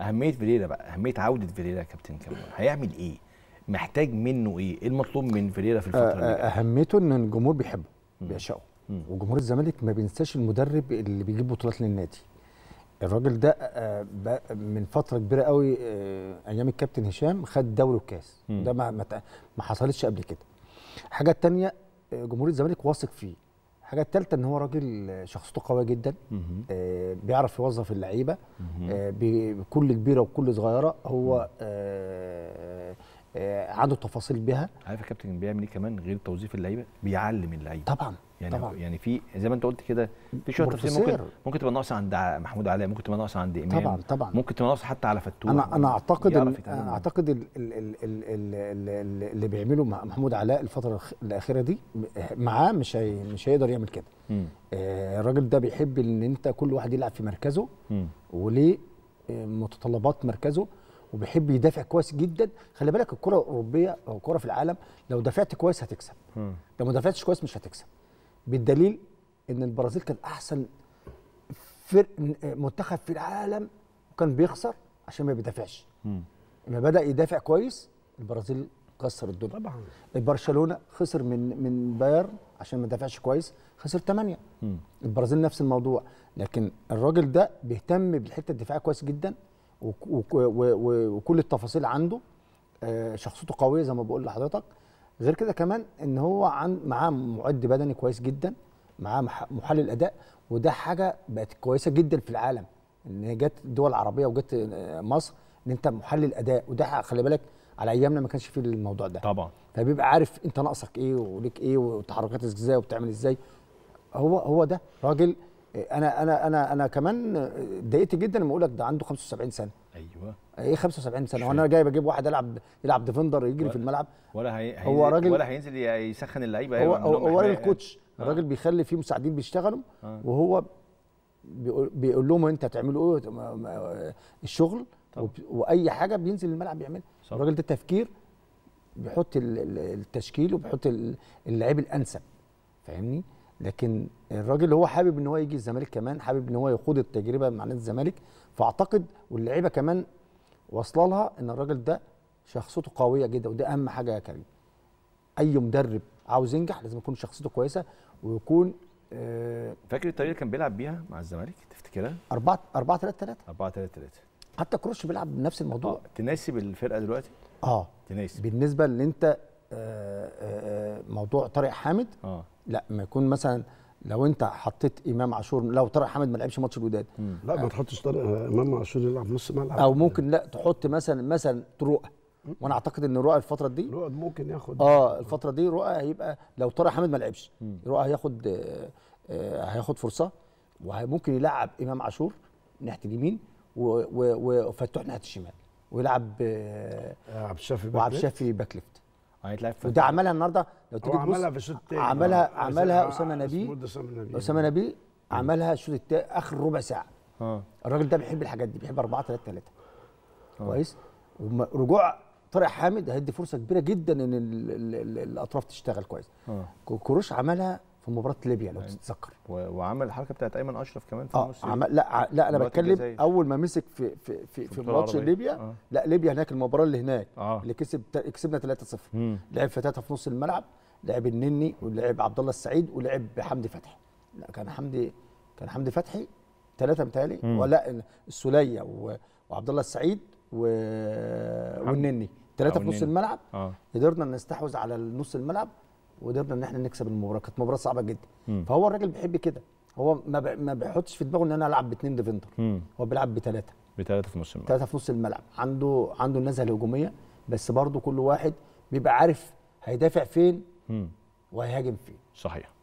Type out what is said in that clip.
اهميه فيريرا بقى اهميه عوده فيريرا يا كابتن كمان هيعمل ايه محتاج منه ايه ايه المطلوب من فيريرا في الفتره دي آه، آه، اهميته ان الجمهور بيحبه بيعشقه وجمهور الزمالك ما بينساش المدرب اللي بيجيب بطولات للنادي الراجل ده آه، من فتره كبيره قوي ايام الكابتن هشام خد دوري وكاس ده ما ما حصلتش قبل كده الحاجه الثانيه جمهور الزمالك واثق فيه الحاجه الثالثه ان هو راجل آه، شخصيته قويه جدا آه بيعرف يوظف اللعيبه آه بكل كبيره وكل صغيره هو آه عنده تفاصيل بيها عارف يا كابتن بيعمل ايه كمان غير توظيف اللعيبه بيعلم اللعيبه طبعا يعني طبعا. يعني في زي ما انت قلت كده في شويه تفاصيل ممكن ممكن تبقى ناقصه عند محمود علاء ممكن تبقى ناقصه عند امام طبعا طبعا ممكن تبقى ناقصه حتى على فتوح انا انا اعتقد انا اعتقد ال ال ال ال ال اللي بيعمله محمود علاء الفتره الاخيره دي معاه مش هي مش هيقدر يعمل كده آه الراجل ده بيحب ان انت كل واحد يلعب في مركزه وليه آه، متطلبات مركزه وبيحب يدافع كويس جدا خلي بالك الكره الاوروبيه او الكره في العالم لو دافعت كويس هتكسب لو ما دافعتش كويس مش هتكسب بالدليل ان البرازيل كان احسن فرق منتخب في العالم وكان بيخسر عشان ما بيدافعش لما بدا يدافع كويس البرازيل كسر الدنيا طبعا برشلونه خسر من من بايرن عشان ما دافعش كويس خسر 8 البرازيل نفس الموضوع لكن الراجل ده بيهتم بالحته الدفاعيه كويس جدا وكل التفاصيل عنده آه، شخصيته قويه زي ما بقول لحضرتك غير كده كمان ان هو عن معاه معد بدني كويس جدا معاه محلل اداء وده حاجه بقت كويسه جدا في العالم ان جت دول عربيه وجت آه، مصر ان انت محلل اداء وده خلي بالك على ايامنا ما كانش فيه الموضوع ده طبعا فبيبقى عارف انت ناقصك ايه وليك ايه وتحركاتك ازاي وبتعمل ازاي هو هو ده راجل انا انا انا انا كمان اتضايقت جدا لما اقول لك ده عنده 75 سنه ايوه ايه 75 سنه وانا جاي بجيب واحد يلعب يلعب ديفندر يجري في الملعب ولا هي... هو راجل ولا هينزل يسخن اللعيبه هو, أيوة، هو, هو راجل كوتش آه. الراجل بيخلي فيه مساعدين بيشتغلوا آه. وهو بيقول لهم انت هتعملوا ايه الشغل طبعا. واي حاجه بينزل الملعب يعملها الراجل ده تفكير بيحط التشكيل وبيحط اللعيب الانسب فاهمني لكن الراجل هو حابب ان هو يجي الزمالك كمان حابب ان هو يخوض التجربه مع نادي الزمالك فاعتقد واللعيبه كمان واصله لها ان الراجل ده شخصيته قويه جدا وده اهم حاجه يا كريم اي مدرب عاوز ينجح لازم يكون شخصيته كويسه ويكون آه فاكر الطريقه اللي كان بيلعب بيها مع الزمالك تفتكرها 4 4 3 3 4 3 3 حتى كروش بيلعب بنفس الموضوع آه. تناسب الفرقه دلوقتي اه تناسب بالنسبه اللي انت موضوع طارق حامد آه. لا ما يكون مثلا لو انت حطيت امام عاشور لو طارق حامد ما لعبش ماتش الوداد لا ما تحطش طارق امام عاشور يلعب نص ملعب او ممكن لا تحط مثلا مثلا رؤى وانا اعتقد ان رؤى الفتره دي رؤى ممكن ياخد اه الفتره دي رؤى هيبقى لو طارق حامد ما لعبش رؤى هياخد آه، آه، هياخد فرصه وممكن يلعب امام عاشور ناحيه اليمين وفتوح ناحيه الشمال ويلعب آه، عبد الشافي باك ليفت هيتلعب في وده عملها النهارده لو تيجي عملها في الشوط الثاني عملها آه، عملها اسامه نبيل اسامه نبيل عملها الشوط الثاني اخر ربع ساعه اه الراجل ده بيحب الحاجات دي بيحب 4 3 3 كويس ورجوع طارق حامد هيدي فرصه كبيره جدا ان الاطراف تشتغل كويس آه. كروش عملها في مباراه ليبيا لو تتذكر وعمل الحركه بتاعت ايمن اشرف كمان في آه عمل لا لا انا بتكلم الجزائر. اول ما مسك في في في, في ماتش ليبيا آه. لا ليبيا هناك المباراه اللي هناك آه. اللي كسب كسبنا 3-0 لعب فتاته في نص الملعب لعب النني ولعب عبد الله السعيد ولعب حمدي فتحي لا كان حمدي كان حمدي فتحي ثلاثه متهيألي ولا السوليه وعبد الله السعيد و... والنني ثلاثه في نص الملعب آه. قدرنا نستحوذ على نص الملعب وقدرنا ان احنا نكسب المباراه كانت مباراه صعبه جدا مم. فهو الراجل بيحب كده هو ما ما بيحطش في دماغه ان انا العب باثنين ديفندر هو بيلعب بثلاثه بثلاثه في نص الملعب ثلاثه في نص الملعب عنده عنده النزهه الهجوميه بس برضه كل واحد بيبقى عارف هيدافع فين وهيهاجم فين صحيح